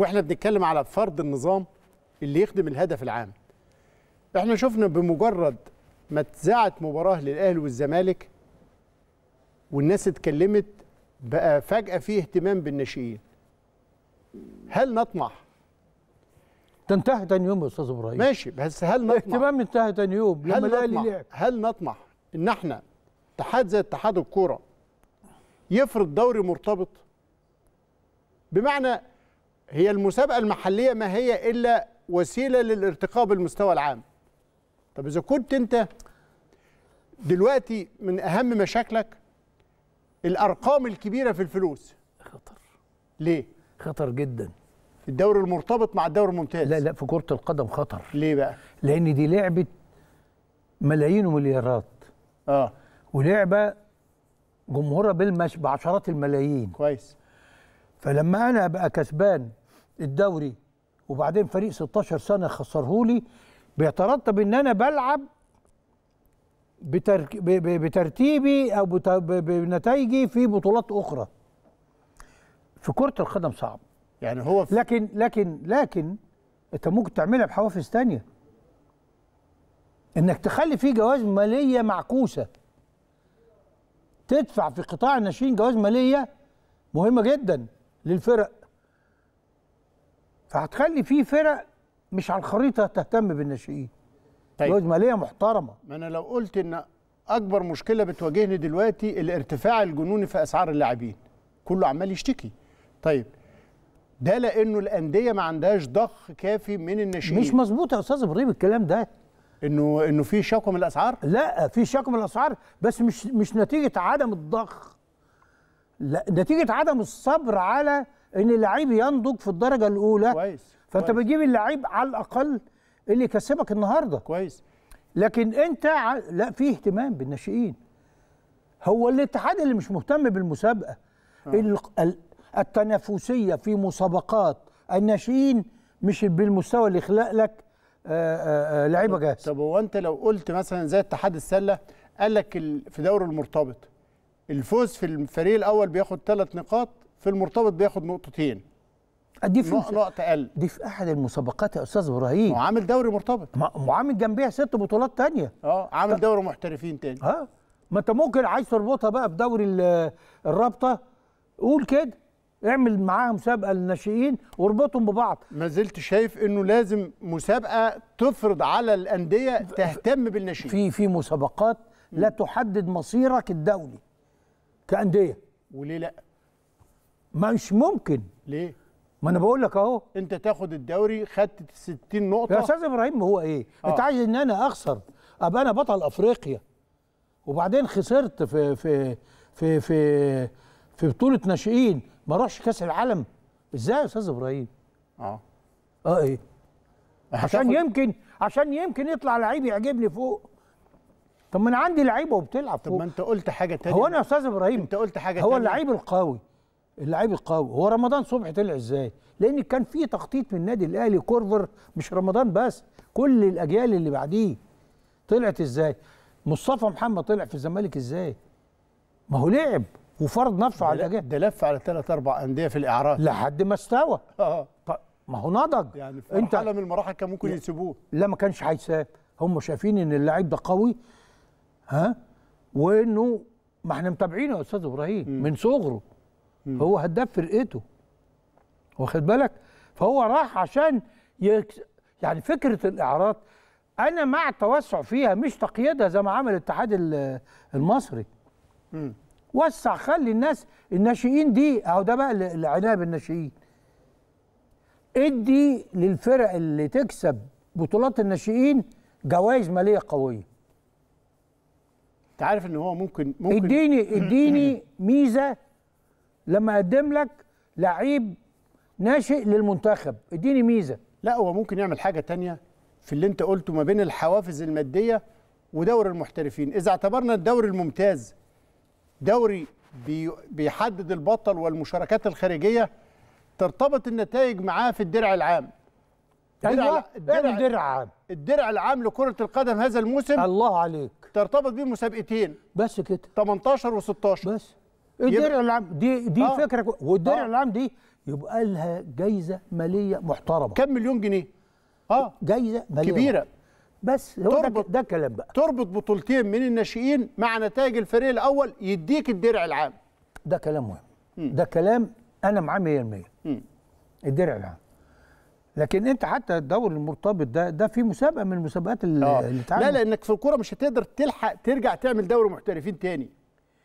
واحنا بنتكلم على فرض النظام اللي يخدم الهدف العام احنا شفنا بمجرد ما اتذاعت مباراه للاهلي والزمالك والناس اتكلمت بقى فجاه في اهتمام بالناشئين هل نطمح ده انتهى تاني يوم يا استاذ ابراهيم ماشي بس هل نطمح الاهتمام انتهى تاني يوم لما هل نطمح لعب. هل نطمح ان احنا اتحاد زي اتحاد الكوره يفرض دوري مرتبط بمعنى هي المسابقه المحليه ما هي الا وسيله للارتقاء بالمستوى العام طب اذا كنت انت دلوقتي من اهم مشاكلك الارقام الكبيره في الفلوس خطر ليه خطر جدا في الدوري المرتبط مع الدوري الممتاز لا لا في كره القدم خطر ليه بقى لان دي لعبه ملايين ومليارات اه ولعبه جمهورها بالمش بعشرات الملايين كويس فلما انا ابقى كسبان الدوري وبعدين فريق 16 سنه خسرهولي بيترتب ان انا بلعب بترتيبي او بنتائجي في بطولات اخرى في كره القدم صعب يعني هو في لكن لكن لكن انت ممكن تعملها بحوافز تانية انك تخلي فيه جوائز ماليه معكوسه تدفع في قطاع الناشئين جوائز ماليه مهمه جدا للفرق فهتخلي في فرق مش على الخريطه تهتم بالناشئين طيب لجنه ماليه محترمه ما انا لو قلت ان اكبر مشكله بتواجهني دلوقتي الارتفاع الجنوني في اسعار اللاعبين كله عمال يشتكي طيب ده لانه الانديه ما عندهاش ضخ كافي من الناشئين مش مظبوط يا استاذ ابراهيم الكلام ده انه انه في شكوى من الاسعار لا في شكوى من الاسعار بس مش مش نتيجه عدم الضخ لا نتيجه عدم الصبر على ان اللعيب ينضج في الدرجه الاولى كويس فانت بتجيب اللعيب على الاقل اللي يكسبك النهارده كويس لكن انت ع... لا في اهتمام بالناشئين هو الاتحاد اللي مش مهتم بالمسابقه آه. التنافسيه في مسابقات الناشئين مش بالمستوى اللي خلق لك آه، آه، آه، لعيبه جاهزه طب هو انت لو قلت مثلا زي اتحاد السله قال لك في دوري المرتبط الفوز في الفريق الاول بياخد ثلاث نقاط في المرتبط بياخد نقطتين دي في نقطة أقل دي في أحد المسابقات يا أستاذ إبراهيم وعامل دوري مرتبط وعامل جنبيها ست بطولات تانية أه عامل ف... دوري محترفين تاني أه ما أنت ممكن عايز تربطها بقى بدوري الرابطة قول كده اعمل معاها مسابقه للناشئين واربطهم ببعض ما زلت شايف انه لازم مسابقه تفرض على الانديه تهتم بالناشئين في في مسابقات لا تحدد مصيرك الدولي كانديه وليه لا مش ممكن ليه ما انا بقول لك اهو انت تاخد الدوري خدت 60 نقطه يا استاذ ابراهيم هو ايه آه. انت عايز ان انا اخسر ابقى انا بطل افريقيا وبعدين خسرت في في في في في بطوله ناشئين ما اروحش كاس العالم ازاي يا استاذ ابراهيم اه اه ايه عشان يمكن عشان يمكن يطلع لعيب يعجبني فوق طب ما انا عندي لعيبه وبتلعب فوق طب ما انت قلت حاجه تانية هو انا يا استاذ ابراهيم انت قلت حاجه هو اللعيب القوي اللعيب القوي هو رمضان صبحي طلع ازاي لان كان في تخطيط من النادي الاهلي كورفر مش رمضان بس كل الاجيال اللي بعديه طلعت ازاي مصطفى محمد طلع في الزمالك ازاي ما هو لعب وفرض نفسه على الاجيال ده لف على ثلاث اربع انديه في الاعراض لحد ما استوى اه طيب، ما هو نضج يعني في انت من المراحل كان ممكن يسيبوه لا ما كانش هيساب هم شايفين ان اللعيب ده قوي ها وانه ما احنا متابعينه يا استاذ ابراهيم من صغره هو هداف فرقته واخد بالك فهو راح عشان يكس... يعني فكره الاعراض انا مع التوسع فيها مش تقييدها زي ما عمل الاتحاد المصري م. وسع خلي الناس الناشئين دي اهو ده بقى العنايه بالناشئين ادي للفرق اللي تكسب بطولات الناشئين جوائز ماليه قويه انت عارف ان هو ممكن ممكن اديني اديني ميزه لما اقدم لك لعيب ناشئ للمنتخب اديني ميزه لا هو ممكن يعمل حاجه تانية في اللي انت قلته ما بين الحوافز الماديه ودوري المحترفين اذا اعتبرنا الدوري الممتاز دوري بيحدد البطل والمشاركات الخارجيه ترتبط النتائج معاه في الدرع العام الدرع أيوة، الدرع, أيوة، الدرع عام الدرع العام لكره القدم هذا الموسم الله عليك ترتبط بيه مسابقتين بس كده 18 و16 بس الدرع العام دي دي آه. فكره والدرع آه. العام دي يبقى لها جايزه ماليه محترمه كم مليون جنيه اه جايزه ماليه كبيره بس هو ده, ده الكلام بقى تربط بطولتين من الناشئين مع نتائج الفريق الاول يديك الدرع العام ده كلام مهم ده كلام انا معاه 100% الدرع العام لكن انت حتى الدوري المرتبط ده ده في مسابقه من المسابقات اللي, اتعملت آه. اللي لا لانك في الكوره مش هتقدر تلحق ترجع تعمل دوري محترفين تاني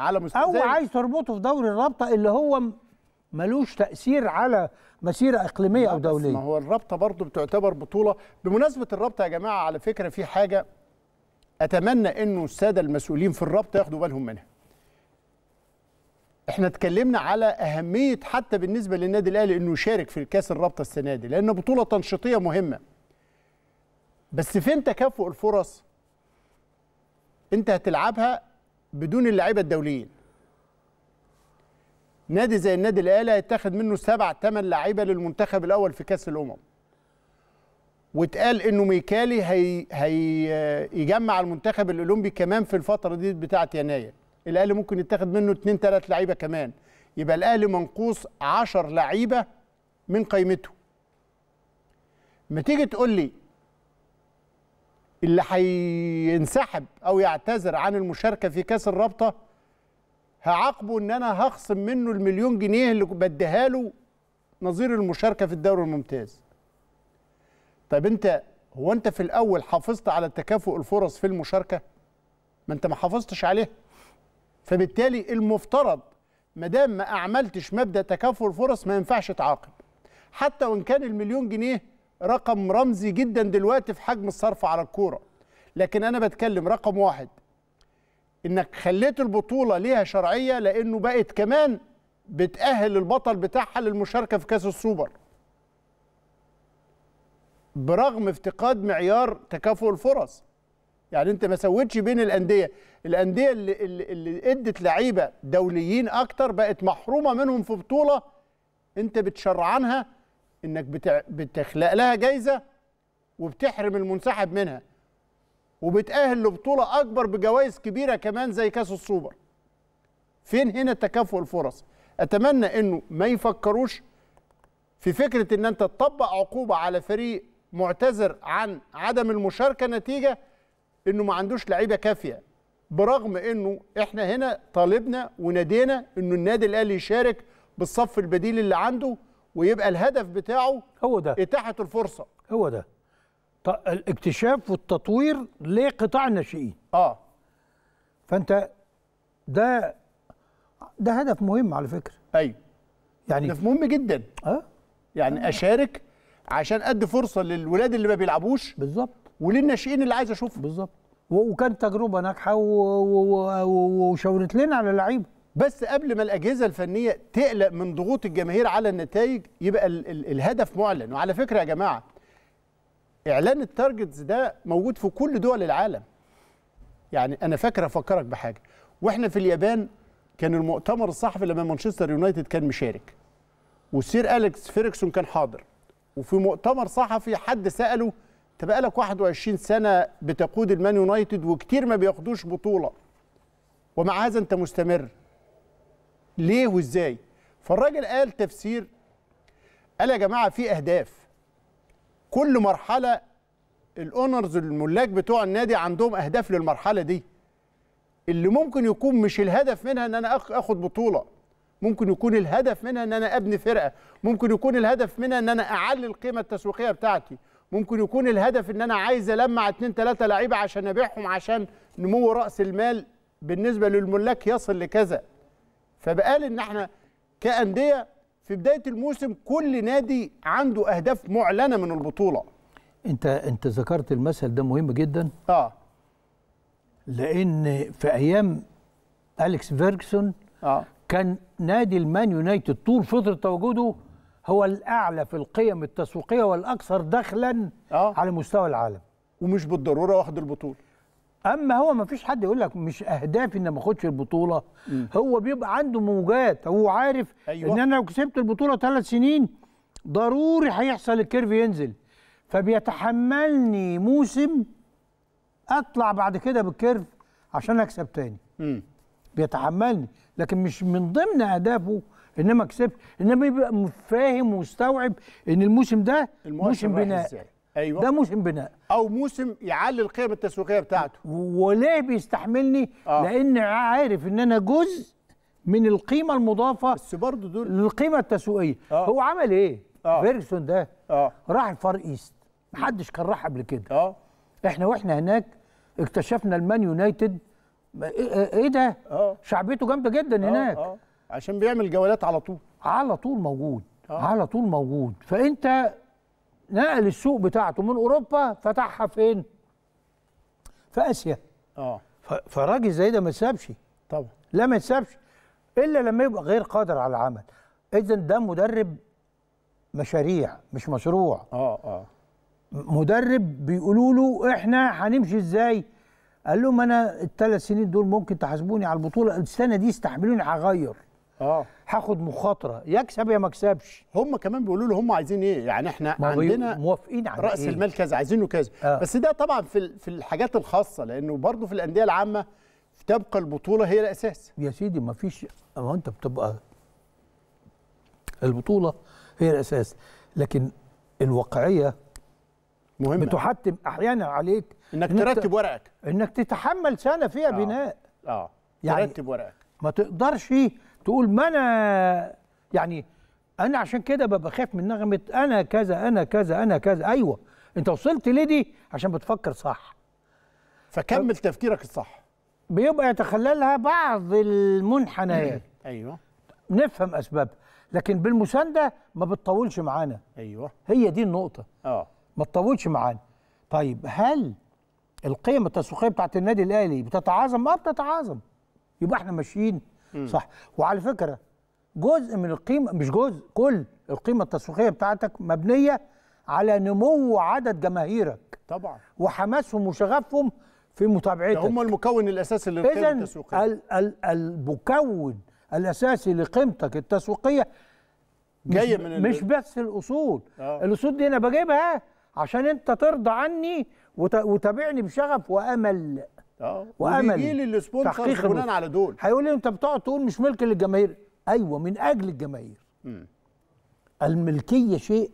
على مستوى او عايز تربطه في دوري الرابطه اللي هو ملوش تاثير على مسيره اقليميه او دوليه ما هو الرابطه برضه بتعتبر بطوله بمناسبه الرابطه يا جماعه على فكره في حاجه اتمنى انه الساده المسؤولين في الرابطه ياخدوا بالهم منها احنا اتكلمنا على اهميه حتى بالنسبه للنادي الاهلي انه يشارك في كاس الرابطه السنه دي لان بطوله تنشيطيه مهمه بس فين تكافؤ الفرص انت هتلعبها بدون اللعيبه الدوليين نادي زي النادي الاهلي هيتاخد منه سبع ثمان لعيبه للمنتخب الاول في كاس الامم واتقال انه ميكالي هي هيجمع المنتخب الاولمبي كمان في الفتره دي بتاعه يناير الاهلي ممكن يتاخد منه اثنين ثلاث لعيبه كمان يبقى الاهلي منقوص 10 لعيبه من قيمته ما تيجي تقول لي اللي هينسحب او يعتذر عن المشاركه في كاس الرابطه هعاقبه ان انا هخصم منه المليون جنيه اللي بديها له نظير المشاركه في الدوري الممتاز. طيب انت هو انت في الاول حافظت على تكافؤ الفرص في المشاركه؟ ما انت ما حافظتش عليها. فبالتالي المفترض ما دام ما اعملتش مبدا تكافؤ الفرص ما ينفعش تعاقب. حتى وان كان المليون جنيه رقم رمزي جدا دلوقتي في حجم الصرف على الكوره لكن انا بتكلم رقم واحد انك خليت البطوله ليها شرعيه لانه بقت كمان بتاهل البطل بتاعها للمشاركه في كاس السوبر برغم افتقاد معيار تكافؤ الفرص يعني انت ما سويتش بين الانديه الانديه اللي, اللي ادت لعيبه دوليين اكتر بقت محرومه منهم في بطوله انت بتشرعنها انك بتع... بتخلق لها جايزه وبتحرم المنسحب منها وبتأهل لبطوله اكبر بجوائز كبيره كمان زي كاس السوبر فين هنا تكافؤ الفرص اتمنى انه ما يفكروش في فكره ان انت تطبق عقوبه على فريق معتذر عن عدم المشاركه نتيجه انه ما عندوش لعيبه كافيه برغم انه احنا هنا طالبنا ونادينا انه النادي الاهلي يشارك بالصف البديل اللي عنده ويبقى الهدف بتاعه هو ده إتاحة الفرصة هو ده الاكتشاف والتطوير لقطاع الناشئين اه فانت ده ده هدف مهم على فكره ايوه يعني هدف مهم جدا اه يعني آه. اشارك عشان ادي فرصه للولاد اللي ما بيلعبوش بالظبط وللناشئين اللي عايز اشوفهم بالظبط وكانت تجربه ناجحه وشاورت لنا على لعيبه بس قبل ما الاجهزه الفنيه تقلق من ضغوط الجماهير على النتائج يبقى ال ال الهدف معلن وعلى فكره يا جماعه اعلان التارجتس ده موجود في كل دول العالم يعني انا فاكر افكرك بحاجه واحنا في اليابان كان المؤتمر الصحفي لما مانشستر يونايتد كان مشارك وسير اليكس فيركسون كان حاضر وفي مؤتمر صحفي حد ساله انت بقالك 21 سنه بتقود المان يونايتد وكتير ما بياخدوش بطوله ومع هذا انت مستمر ليه وازاي فالراجل قال تفسير قال يا جماعه في اهداف كل مرحله الاونرز الملاك بتوع النادي عندهم اهداف للمرحله دي اللي ممكن يكون مش الهدف منها ان انا اخد بطوله ممكن يكون الهدف منها ان انا ابني فرقه ممكن يكون الهدف منها ان انا اعلي القيمه التسويقيه بتاعتي ممكن يكون الهدف ان انا عايز المع اتنين تلاته لعيبه عشان ابيعهم عشان نمو راس المال بالنسبه للملاك يصل لكذا فبقال ان احنا كانديه في بدايه الموسم كل نادي عنده اهداف معلنه من البطوله انت انت ذكرت المثل ده مهم جدا اه لان في ايام اليكس فيرجسون آه. كان نادي المان يونايتد طول فتره تواجده هو الاعلى في القيم التسويقيه والاكثر دخلا آه. على مستوى العالم ومش بالضروره واخد البطوله اما هو ما فيش حد يقول لك مش اهدافي ان ما اخدش البطوله م. هو بيبقى عنده موجات هو عارف أيوة. ان انا لو كسبت البطوله ثلاث سنين ضروري هيحصل الكيرف ينزل فبيتحملني موسم اطلع بعد كده بالكيرف عشان اكسب تاني م. بيتحملني لكن مش من ضمن اهدافه انما ما كسبت انما يبقى فاهم ومستوعب ان الموسم ده موسم بناء ايوه ده موسم بناء او موسم يعلي القيم التسويقيه بتاعته وليه بيستحملني آه. لان عارف ان انا جزء من القيمه المضافه بس برضه دول القيمه التسويقيه آه. هو عمل ايه آه. فيرجسون ده آه. راح الفار ايست محدش كان راح قبل كده آه. احنا واحنا هناك اكتشفنا المان يونايتد إيه،, إيه،, ايه ده آه. شعبيته جامده جدا آه. هناك آه. عشان بيعمل جولات على طول على طول موجود آه. على طول موجود فانت نقل السوق بتاعته من اوروبا فتحها فين؟ في اسيا اه فراجل زي ده ما تسابش طبعا لا ما تسابش الا لما يبقى غير قادر على العمل اذا ده مدرب مشاريع مش مشروع اه اه مدرب بيقولوا له احنا هنمشي ازاي قال لهم انا الثلاث سنين دول ممكن تحاسبوني على البطوله السنه دي استحملوني هغير اه هاخد مخاطره يكسب يا ما كسبش هم كمان بيقولوا له هم عايزين ايه يعني احنا عندنا موافقين على راس إيه؟ المال كذا عايزينه كذا آه. بس ده طبعا في في الحاجات الخاصه لانه برضه في الانديه العامه تبقى البطوله هي الاساس يا سيدي ما فيش ما انت بتبقى البطوله هي الاساس لكن الواقعيه مهمه بتحتم احيانا عليك انك ترتب ورقك انك تتحمل سنه فيها آه. بناء اه يعني ترتب ورقك ما تقدرش تقول ما انا يعني انا عشان كده ببقى خايف من نغمه انا كذا انا كذا انا كذا ايوه انت وصلت ليه دي عشان بتفكر صح فكمل ف... تفكيرك الصح بيبقى يتخللها بعض المنحنيات ايوه نفهم اسبابها لكن بالمسانده ما بتطولش معانا ايوه هي دي النقطه اه ما تطولش معانا طيب هل القيم التسويقيه بتاعت النادي الاهلي بتتعاظم؟ اه بتتعاظم يبقى احنا ماشيين صح وعلى فكره جزء من القيمه مش جزء كل القيمه التسويقيه بتاعتك مبنيه على نمو عدد جماهيرك طبعا وحماسهم وشغفهم في متابعتك هم المكون الاساسي للقيمه التسويقيه ال ال المكون الاساسي لقيمتك التسويقيه جايه من مش بس الاصول آه. الاصول دي انا بجيبها عشان انت ترضى عني وتابعني بشغف وامل اه وامل يجي لي السبونسر بناء على دول هيقول لي انت بتقعد تقول مش ملك للجماهير ايوه من اجل الجماهير الملكيه شيء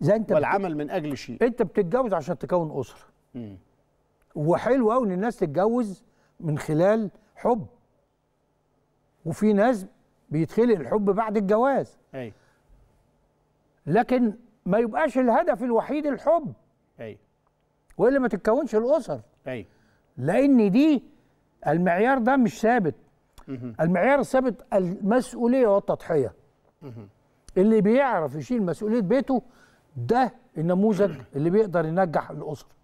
زي انت والعمل بت... من اجل شيء انت بتتجوز عشان تكون اسره وحلو قوي ان الناس تتجوز من خلال حب وفي ناس بيتخلق الحب بعد الجواز أي. لكن ما يبقاش الهدف الوحيد الحب ايوه والا ما تتكونش الاسر ايوه لان دي المعيار ده مش ثابت المعيار الثابت المسؤوليه والتضحيه اللي بيعرف يشيل مسؤوليه بيته ده النموذج اللي بيقدر ينجح الاسره